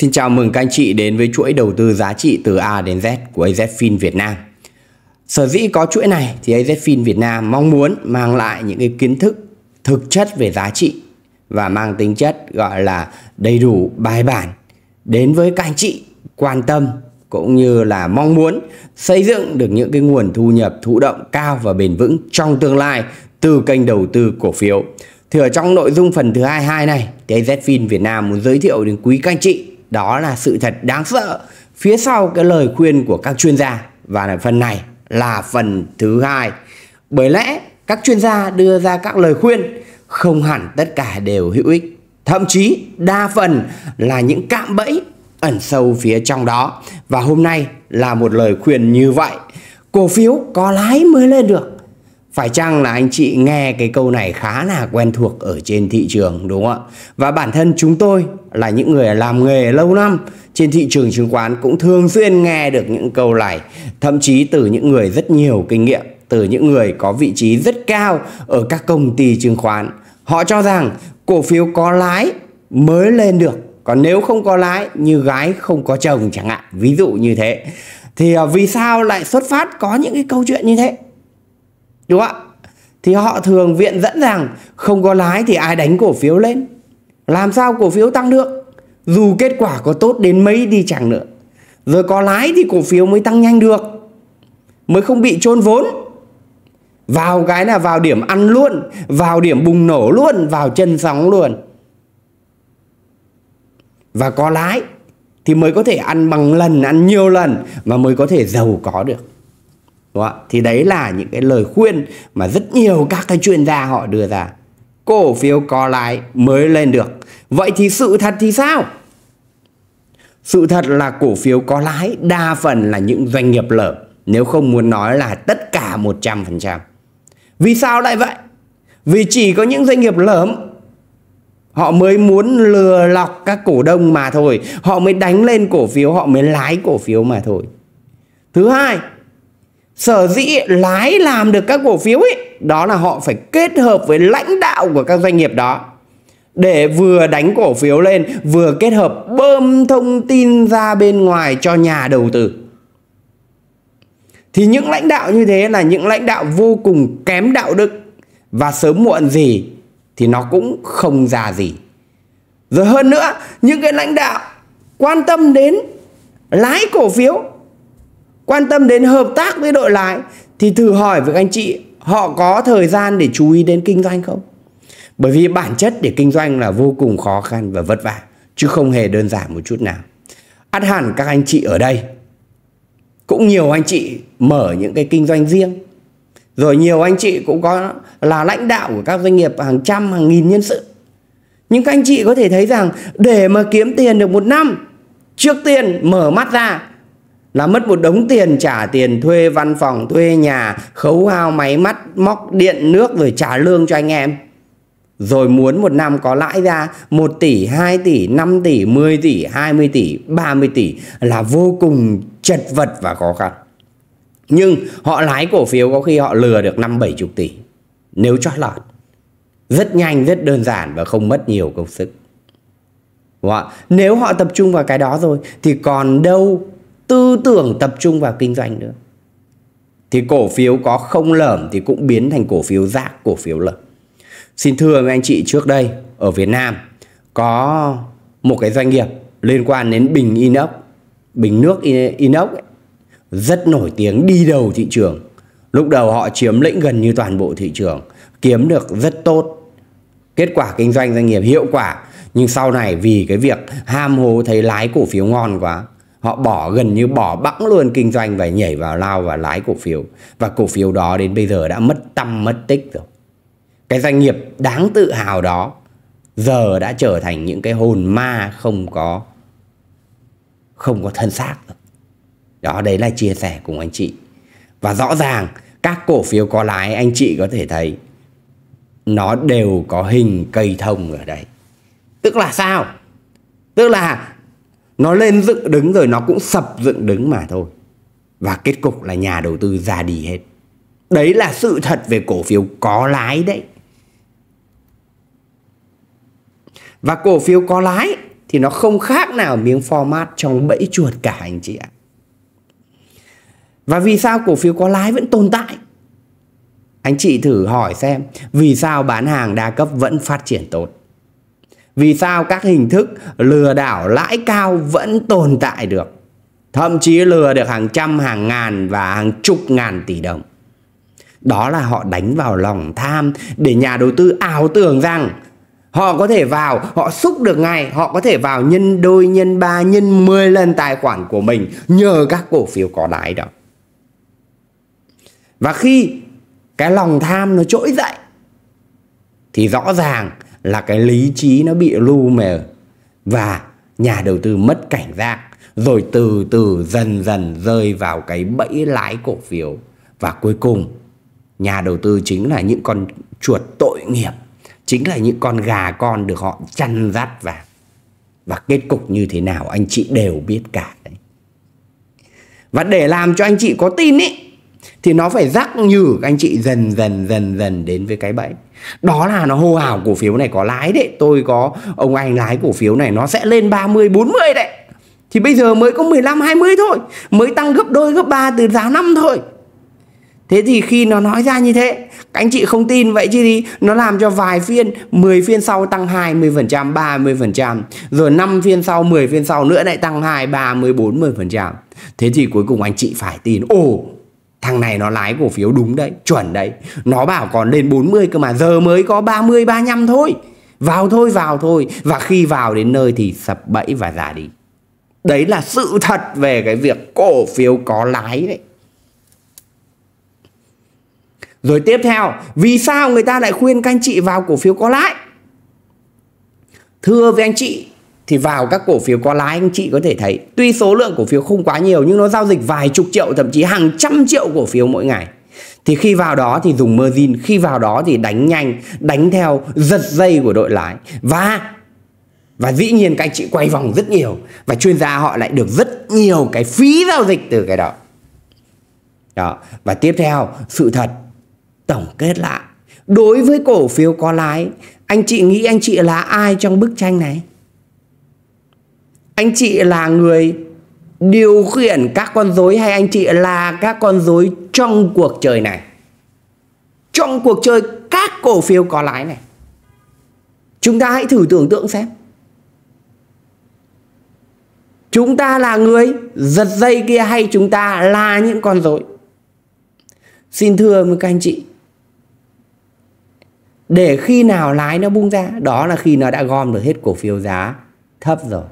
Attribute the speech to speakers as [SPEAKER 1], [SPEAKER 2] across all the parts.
[SPEAKER 1] Xin chào mừng các anh chị đến với chuỗi đầu tư giá trị từ A đến Z của AZFIN Việt Nam. Sở dĩ có chuỗi này thì AZFIN Việt Nam mong muốn mang lại những cái kiến thức thực chất về giá trị và mang tính chất gọi là đầy đủ bài bản đến với các anh chị quan tâm cũng như là mong muốn xây dựng được những cái nguồn thu nhập thụ động cao và bền vững trong tương lai từ kênh đầu tư cổ phiếu. Thì ở trong nội dung phần thứ 22 này thì AZFIN Việt Nam muốn giới thiệu đến quý các anh chị đó là sự thật đáng sợ phía sau cái lời khuyên của các chuyên gia và phần này là phần thứ hai bởi lẽ các chuyên gia đưa ra các lời khuyên không hẳn tất cả đều hữu ích thậm chí đa phần là những cạm bẫy ẩn sâu phía trong đó và hôm nay là một lời khuyên như vậy cổ phiếu có lái mới lên được phải chăng là anh chị nghe cái câu này khá là quen thuộc ở trên thị trường đúng không ạ? Và bản thân chúng tôi là những người làm nghề lâu năm trên thị trường chứng khoán cũng thường xuyên nghe được những câu này, thậm chí từ những người rất nhiều kinh nghiệm, từ những người có vị trí rất cao ở các công ty chứng khoán. Họ cho rằng cổ phiếu có lái mới lên được, còn nếu không có lái như gái không có chồng chẳng hạn, ví dụ như thế. Thì à, vì sao lại xuất phát có những cái câu chuyện như thế? đúng không ạ thì họ thường viện dẫn rằng không có lái thì ai đánh cổ phiếu lên làm sao cổ phiếu tăng được dù kết quả có tốt đến mấy đi chẳng nữa rồi có lái thì cổ phiếu mới tăng nhanh được mới không bị chôn vốn vào cái là vào điểm ăn luôn vào điểm bùng nổ luôn vào chân sóng luôn và có lái thì mới có thể ăn bằng lần ăn nhiều lần và mới có thể giàu có được Đúng Thì đấy là những cái lời khuyên mà rất nhiều các cái chuyên gia họ đưa ra. Cổ phiếu có lãi mới lên được. Vậy thì sự thật thì sao? Sự thật là cổ phiếu có lãi đa phần là những doanh nghiệp lở Nếu không muốn nói là tất cả 100% Vì sao lại vậy? Vì chỉ có những doanh nghiệp lớn Họ mới muốn lừa lọc các cổ đông mà thôi Họ mới đánh lên cổ phiếu, họ mới lái cổ phiếu mà thôi Thứ hai sở dĩ lái làm được các cổ phiếu ấy đó là họ phải kết hợp với lãnh đạo của các doanh nghiệp đó để vừa đánh cổ phiếu lên vừa kết hợp bơm thông tin ra bên ngoài cho nhà đầu tư thì những lãnh đạo như thế là những lãnh đạo vô cùng kém đạo đức và sớm muộn gì thì nó cũng không ra gì rồi hơn nữa những cái lãnh đạo quan tâm đến lái cổ phiếu quan tâm đến hợp tác với đội lái thì thử hỏi với anh chị họ có thời gian để chú ý đến kinh doanh không bởi vì bản chất để kinh doanh là vô cùng khó khăn và vất vả chứ không hề đơn giản một chút nào ắt hẳn các anh chị ở đây cũng nhiều anh chị mở những cái kinh doanh riêng rồi nhiều anh chị cũng có là lãnh đạo của các doanh nghiệp hàng trăm hàng nghìn nhân sự nhưng các anh chị có thể thấy rằng để mà kiếm tiền được một năm trước tiên mở mắt ra là mất một đống tiền trả tiền thuê văn phòng thuê nhà khấu hao máy mắt móc điện nước rồi trả lương cho anh em rồi muốn một năm có lãi ra 1 tỷ, 2 tỷ, 5 tỷ, 10 tỷ, 20 tỷ, 30 tỷ là vô cùng chật vật và khó khăn. Nhưng họ lái cổ phiếu có khi họ lừa được 5 70 tỷ nếu cho lọt. Rất nhanh, rất đơn giản và không mất nhiều công sức. Đúng vâng không? Nếu họ tập trung vào cái đó rồi thì còn đâu tư tưởng tập trung vào kinh doanh nữa thì cổ phiếu có không lởm thì cũng biến thành cổ phiếu rác cổ phiếu lởm xin thưa với anh chị trước đây ở Việt Nam có một cái doanh nghiệp liên quan đến bình inox bình nước inox ấy, rất nổi tiếng đi đầu thị trường lúc đầu họ chiếm lĩnh gần như toàn bộ thị trường kiếm được rất tốt kết quả kinh doanh doanh nghiệp hiệu quả nhưng sau này vì cái việc ham hố thấy lái cổ phiếu ngon quá họ bỏ gần như bỏ bẵng luôn kinh doanh và nhảy vào lao và lái cổ phiếu và cổ phiếu đó đến bây giờ đã mất tâm mất tích rồi cái doanh nghiệp đáng tự hào đó giờ đã trở thành những cái hồn ma không có không có thân xác rồi. đó đấy là chia sẻ cùng anh chị và rõ ràng các cổ phiếu có lái anh chị có thể thấy nó đều có hình cây thông ở đây tức là sao tức là nó lên dựng đứng rồi nó cũng sập dựng đứng mà thôi. Và kết cục là nhà đầu tư ra đi hết. Đấy là sự thật về cổ phiếu có lái đấy. Và cổ phiếu có lái thì nó không khác nào miếng format trong bẫy chuột cả anh chị ạ. Và vì sao cổ phiếu có lái vẫn tồn tại? Anh chị thử hỏi xem vì sao bán hàng đa cấp vẫn phát triển tốt? vì sao các hình thức lừa đảo lãi cao vẫn tồn tại được thậm chí lừa được hàng trăm hàng ngàn và hàng chục ngàn tỷ đồng đó là họ đánh vào lòng tham để nhà đầu tư ảo tưởng rằng họ có thể vào họ xúc được ngay họ có thể vào nhân đôi nhân ba nhân 10 lần tài khoản của mình nhờ các cổ phiếu có lãi đó và khi cái lòng tham nó trỗi dậy thì rõ ràng là cái lý trí nó bị lu mờ và nhà đầu tư mất cảnh giác rồi từ từ dần dần rơi vào cái bẫy lái cổ phiếu và cuối cùng nhà đầu tư chính là những con chuột tội nghiệp chính là những con gà con được họ chăn dắt vào và kết cục như thế nào anh chị đều biết cả đấy và để làm cho anh chị có tin ý thì nó phải rắc nhử anh chị dần dần dần dần đến với cái bẫy đó là nó hô hào cổ phiếu này có lái đấy tôi có ông anh lái cổ phiếu này nó sẽ lên 30 40 đấy thì bây giờ mới có 15 20 thôi mới tăng gấp đôi gấp ba từ giá năm thôi Thế thì khi nó nói ra như thế, các anh chị không tin vậy chứ gì? Nó làm cho vài phiên, 10 phiên sau tăng 20%, 30%, rồi 5 phiên sau, 10 phiên sau nữa lại tăng 2, 3, 14, 10%. Thế thì cuối cùng anh chị phải tin. Ồ, Thằng này nó lái cổ phiếu đúng đấy, chuẩn đấy. Nó bảo còn lên 40 cơ mà giờ mới có 30 35 thôi. Vào thôi, vào thôi và khi vào đến nơi thì sập bẫy và giả đi. Đấy là sự thật về cái việc cổ phiếu có lái đấy. Rồi tiếp theo, vì sao người ta lại khuyên các anh chị vào cổ phiếu có lãi? Thưa với anh chị, thì vào các cổ phiếu có lái anh chị có thể thấy tuy số lượng cổ phiếu không quá nhiều nhưng nó giao dịch vài chục triệu thậm chí hàng trăm triệu cổ phiếu mỗi ngày thì khi vào đó thì dùng margin khi vào đó thì đánh nhanh đánh theo giật dây của đội lái và và dĩ nhiên các anh chị quay vòng rất nhiều và chuyên gia họ lại được rất nhiều cái phí giao dịch từ cái đó đó và tiếp theo sự thật tổng kết lại đối với cổ phiếu có lái anh chị nghĩ anh chị là ai trong bức tranh này anh chị là người điều khiển các con rối hay anh chị là các con rối trong cuộc chơi này trong cuộc chơi các cổ phiếu có lãi này chúng ta hãy thử tưởng tượng xem chúng ta là người giật dây kia hay chúng ta là những con rối xin thưa với các anh chị để khi nào lái nó bung ra đó là khi nó đã gom được hết cổ phiếu giá thấp rồi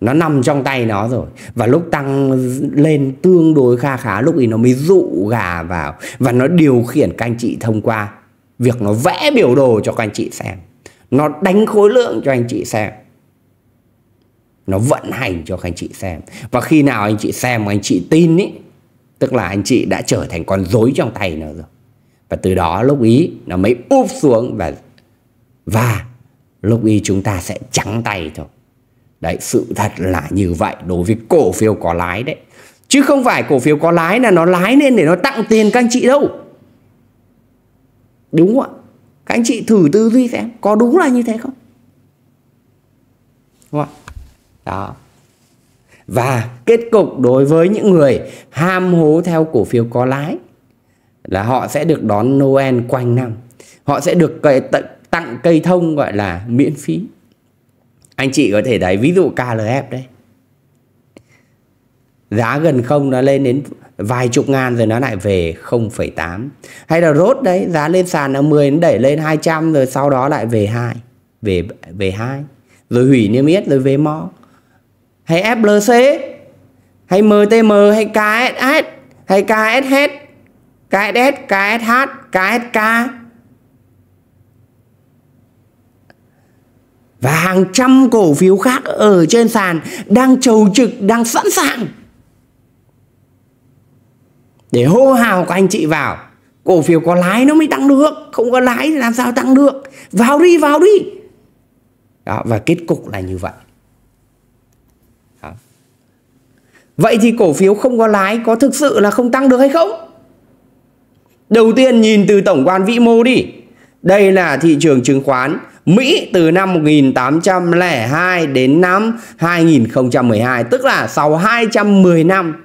[SPEAKER 1] nó nằm trong tay nó rồi và lúc tăng lên tương đối kha khá lúc ấy nó mới dụ gà vào và nó điều khiển các anh chị thông qua việc nó vẽ biểu đồ cho các anh chị xem nó đánh khối lượng cho anh chị xem nó vận hành cho các anh chị xem và khi nào anh chị xem mà anh chị tin ý tức là anh chị đã trở thành con rối trong tay nó rồi và từ đó lúc ý nó mới úp xuống và và lúc ý chúng ta sẽ trắng tay thôi Đấy, sự thật là như vậy đối với cổ phiếu có lái đấy. Chứ không phải cổ phiếu có lái là nó lái lên để nó tặng tiền các anh chị đâu. Đúng không ạ? Các anh chị thử tư duy xem có đúng là như thế không? Đúng không ạ? Đó. Và kết cục đối với những người ham hố theo cổ phiếu có lái là họ sẽ được đón Noel quanh năm. Họ sẽ được tặng cây thông gọi là miễn phí anh chị có thể thấy ví dụ KLF đấy giá gần không nó lên đến vài chục ngàn rồi nó lại về 0,8 hay là rốt đấy giá lên sàn là 10 nó đẩy lên 200 rồi sau đó lại về 2 về về 2 rồi hủy niêm yết rồi về mo hay FLC hay MTM hay KSH hay KSH KSS KSH KSK và hàng trăm cổ phiếu khác ở trên sàn đang chầu trực, đang sẵn sàng để hô hào các anh chị vào. Cổ phiếu có lái nó mới tăng được, không có lái thì làm sao tăng được. Vào đi, vào đi. Đó, và kết cục là như vậy. Đó. Vậy thì cổ phiếu không có lái có thực sự là không tăng được hay không? Đầu tiên nhìn từ tổng quan vĩ mô đi. Đây là thị trường chứng khoán Mỹ từ năm 1802 đến năm 2012 tức là sau 210 năm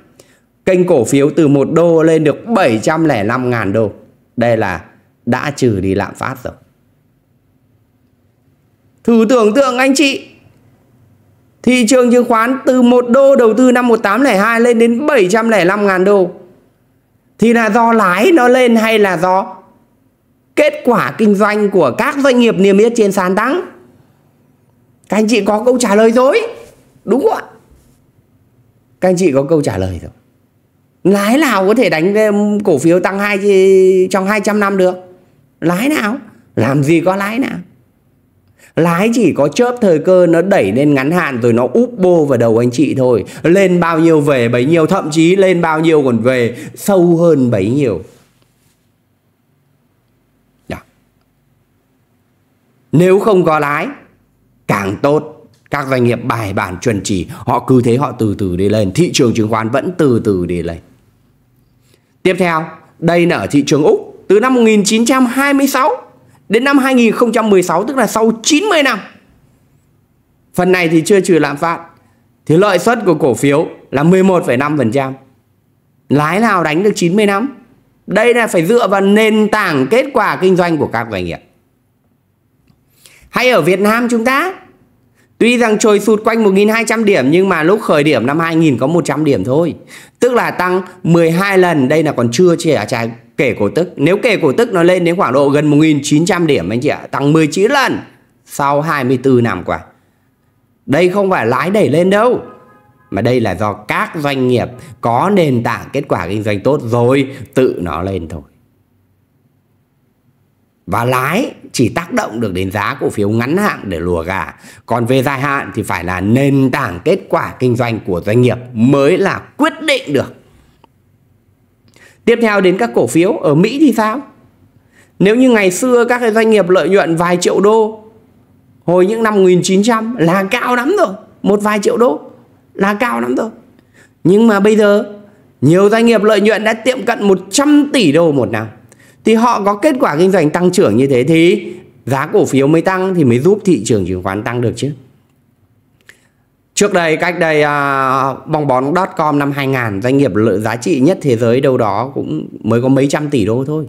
[SPEAKER 1] kênh cổ phiếu từ 1 đô lên được 705 ngàn đô. Đây là đã trừ đi lạm phát rồi. Thử tưởng tượng anh chị Thị trường chứng khoán từ 1 đô đầu tư năm 1802 lên đến 705 ngàn đô Thì là do lái nó lên hay là do kết quả kinh doanh của các doanh nghiệp niêm yết trên sàn tăng các anh chị có câu trả lời rồi đúng không ạ các anh chị có câu trả lời rồi lái nào có thể đánh cổ phiếu tăng hai trong 200 năm được lái nào làm gì có lái nào lái chỉ có chớp thời cơ nó đẩy lên ngắn hạn rồi nó úp bô vào đầu anh chị thôi lên bao nhiêu về bấy nhiêu thậm chí lên bao nhiêu còn về sâu hơn bấy nhiêu Nếu không có lái càng tốt các doanh nghiệp bài bản chuẩn chỉ họ cứ thế họ từ từ đi lên thị trường chứng khoán vẫn từ từ đi lên tiếp theo đây là ở thị trường Úc từ năm 1926 đến năm 2016 tức là sau 90 năm phần này thì chưa trừ lạm phát thì lợi suất của cổ phiếu là 11,5% lái nào đánh được 90 năm đây là phải dựa vào nền tảng kết quả kinh doanh của các doanh nghiệp hay ở Việt Nam chúng ta Tuy rằng trồi sụt quanh 1.200 điểm nhưng mà lúc khởi điểm năm 2000 có 100 điểm thôi. Tức là tăng 12 lần, đây là còn chưa chỉ là kể cổ tức. Nếu kể cổ tức nó lên đến khoảng độ gần 1.900 điểm anh chị ạ, tăng 19 lần sau 24 năm qua. Đây không phải lái đẩy lên đâu. Mà đây là do các doanh nghiệp có nền tảng kết quả kinh doanh tốt rồi tự nó lên thôi và lái chỉ tác động được đến giá cổ phiếu ngắn hạn để lùa gà. Còn về dài hạn thì phải là nền tảng kết quả kinh doanh của doanh nghiệp mới là quyết định được. Tiếp theo đến các cổ phiếu ở Mỹ thì sao? Nếu như ngày xưa các cái doanh nghiệp lợi nhuận vài triệu đô hồi những năm 1900 là cao lắm rồi, một vài triệu đô là cao lắm rồi. Nhưng mà bây giờ nhiều doanh nghiệp lợi nhuận đã tiệm cận 100 tỷ đô một năm thì họ có kết quả kinh doanh tăng trưởng như thế thì giá cổ phiếu mới tăng thì mới giúp thị trường chứng khoán tăng được chứ. Trước đây cách đây uh, bong bóng dot .com năm 2000 doanh nghiệp lợi giá trị nhất thế giới đâu đó cũng mới có mấy trăm tỷ đô thôi.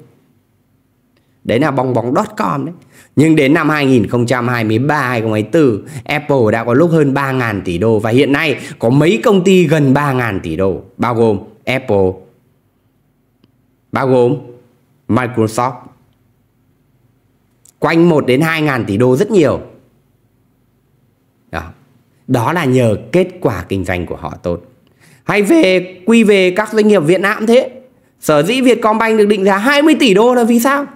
[SPEAKER 1] Đấy là bong bóng dot .com đấy. Nhưng đến năm 2023 2024, Apple đã có lúc hơn 3.000 tỷ đô và hiện nay có mấy công ty gần 3.000 tỷ đô bao gồm Apple bao gồm Microsoft quanh 1 đến 2 ngàn tỷ đô rất nhiều đó. đó là nhờ kết quả kinh doanh của họ tốt hay về quy về các doanh nghiệp Việt Nam thế sở dĩ Vietcombank được định giá 20 tỷ đô là vì sao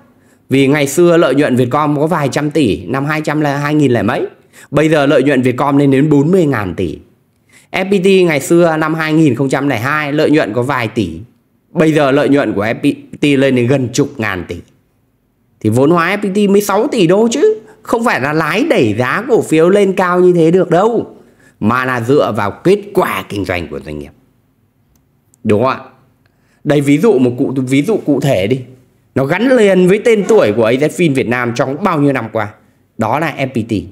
[SPEAKER 1] vì ngày xưa lợi nhuận Vietcom có vài trăm tỷ năm 200 là 2000 là mấy bây giờ lợi nhuận Vietcom lên đến 40 ngàn tỷ FPT ngày xưa năm 2002 lợi nhuận có vài tỷ bây giờ lợi nhuận của FPT FPT lên đến gần chục ngàn tỷ thì vốn hóa FPT mới 6 tỷ đô chứ không phải là lái đẩy giá cổ phiếu lên cao như thế được đâu mà là dựa vào kết quả kinh doanh của doanh nghiệp đúng không ạ đây ví dụ một cụ ví dụ cụ thể đi nó gắn liền với tên tuổi của AZFIN Việt Nam trong bao nhiêu năm qua đó là FPT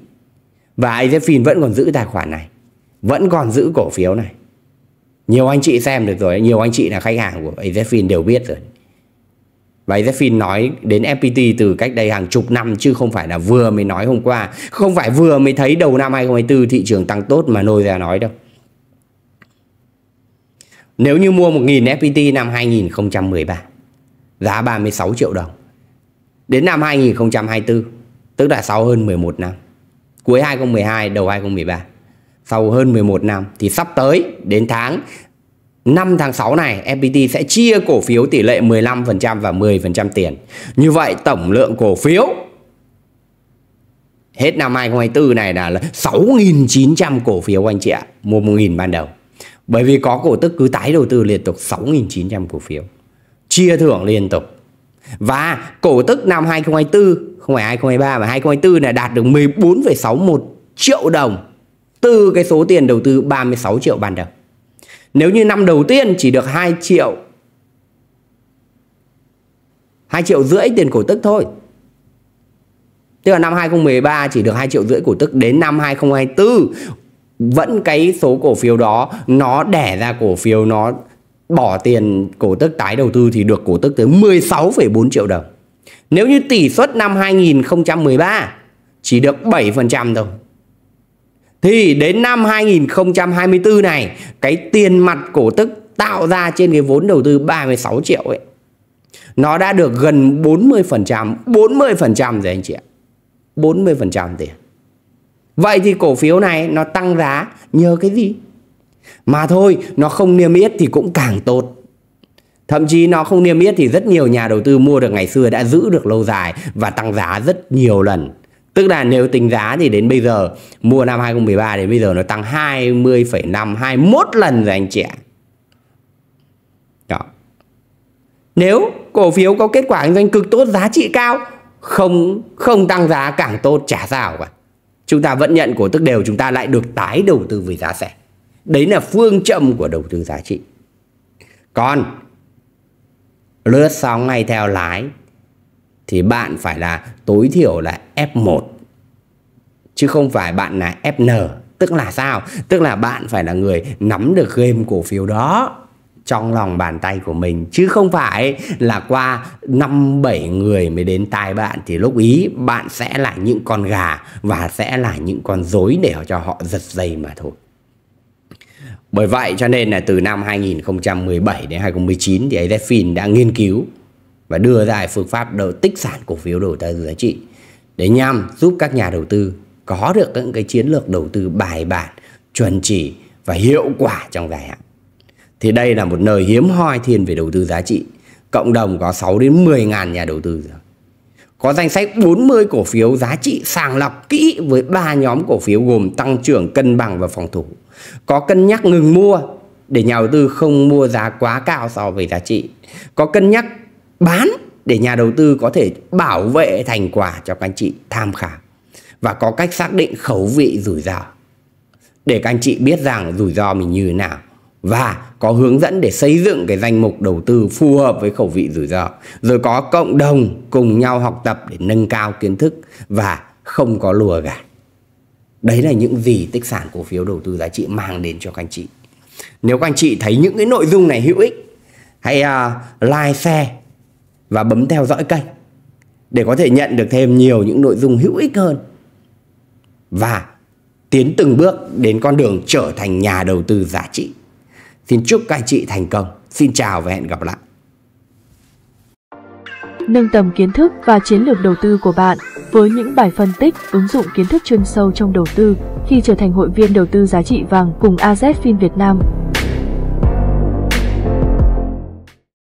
[SPEAKER 1] và AZFIN vẫn còn giữ tài khoản này vẫn còn giữ cổ phiếu này nhiều anh chị xem được rồi nhiều anh chị là khách hàng của AZFIN đều biết rồi vậy Zephyr nói đến FPT từ cách đây hàng chục năm chứ không phải là vừa mới nói hôm qua không phải vừa mới thấy đầu năm 2024 thị trường tăng tốt mà nôi ra nói đâu nếu như mua 1.000 FPT năm 2013 giá 36 triệu đồng đến năm 2024 tức là sau hơn 11 năm cuối 2012 đầu 2013 sau hơn 11 năm thì sắp tới đến tháng 5 tháng 6 này FPT sẽ chia cổ phiếu tỷ lệ 15% và 10% tiền. Như vậy tổng lượng cổ phiếu hết năm 2024 này là 6.900 cổ phiếu anh chị ạ, mua 1.000 ban đầu. Bởi vì có cổ tức cứ tái đầu tư liên tục 6.900 cổ phiếu, chia thưởng liên tục. Và cổ tức năm 2024, không phải 2023 mà 2024 này đạt được 14,61 triệu đồng từ cái số tiền đầu tư 36 triệu ban đầu. Nếu như năm đầu tiên chỉ được 2 triệu 2 triệu rưỡi tiền cổ tức thôi Tức là năm 2013 chỉ được 2 triệu rưỡi cổ tức Đến năm 2024 Vẫn cái số cổ phiếu đó Nó đẻ ra cổ phiếu Nó bỏ tiền cổ tức tái đầu tư Thì được cổ tức tới 16,4 triệu đồng Nếu như tỷ suất năm 2013 Chỉ được 7% thôi thì đến năm 2024 này cái tiền mặt cổ tức tạo ra trên cái vốn đầu tư 36 triệu ấy nó đã được gần 40%, 40% rồi anh chị ạ. 40% tiền. Vậy thì cổ phiếu này nó tăng giá nhờ cái gì? Mà thôi, nó không niêm yết thì cũng càng tốt. Thậm chí nó không niêm yết thì rất nhiều nhà đầu tư mua được ngày xưa đã giữ được lâu dài và tăng giá rất nhiều lần. Tức là nếu tính giá thì đến bây giờ mua năm 2013 đến bây giờ nó tăng 20,5 21 lần rồi anh chị ạ. Đó. Nếu cổ phiếu có kết quả kinh doanh cực tốt, giá trị cao, không không tăng giá càng tốt trả sao cả. Chúng ta vẫn nhận cổ tức đều, chúng ta lại được tái đầu tư với giá rẻ. Đấy là phương châm của đầu tư giá trị. Còn lướt sóng ngay theo lái thì bạn phải là tối thiểu là F1 chứ không phải bạn là FN tức là sao tức là bạn phải là người nắm được game cổ phiếu đó trong lòng bàn tay của mình chứ không phải là qua 5 7 người mới đến tai bạn thì lúc ý bạn sẽ là những con gà và sẽ là những con rối để cho họ giật dây mà thôi. Bởi vậy cho nên là từ năm 2017 đến 2019 thì AZFIN đã nghiên cứu và đưa ra phương pháp đầu tích sản cổ phiếu đầu tư giá trị để nhằm giúp các nhà đầu tư có được những cái chiến lược đầu tư bài bản, chuẩn chỉ và hiệu quả trong dài hạn. Thì đây là một nơi hiếm hoi thiên về đầu tư giá trị. Cộng đồng có 6 đến 10 ngàn nhà đầu tư rồi. Có danh sách 40 cổ phiếu giá trị sàng lọc kỹ với ba nhóm cổ phiếu gồm tăng trưởng, cân bằng và phòng thủ. Có cân nhắc ngừng mua để nhà đầu tư không mua giá quá cao so với giá trị. Có cân nhắc bán để nhà đầu tư có thể bảo vệ thành quả cho các anh chị tham khảo và có cách xác định khẩu vị rủi ro để các anh chị biết rằng rủi ro mình như thế nào và có hướng dẫn để xây dựng cái danh mục đầu tư phù hợp với khẩu vị rủi ro rồi có cộng đồng cùng nhau học tập để nâng cao kiến thức và không có lùa gạt đấy là những gì tích sản cổ phiếu đầu tư giá trị mang đến cho các anh chị nếu các anh chị thấy những cái nội dung này hữu ích hãy uh, like share và bấm theo dõi kênh để có thể nhận được thêm nhiều những nội dung hữu ích hơn và tiến từng bước đến con đường trở thành nhà đầu tư giá trị. Xin chúc các anh chị thành công. Xin chào và hẹn gặp lại. Nâng tầm kiến thức và chiến lược đầu tư của bạn với những bài phân tích, ứng dụng kiến thức chuyên sâu trong đầu tư khi trở thành hội viên đầu tư giá trị vàng cùng AZFIN Việt Nam.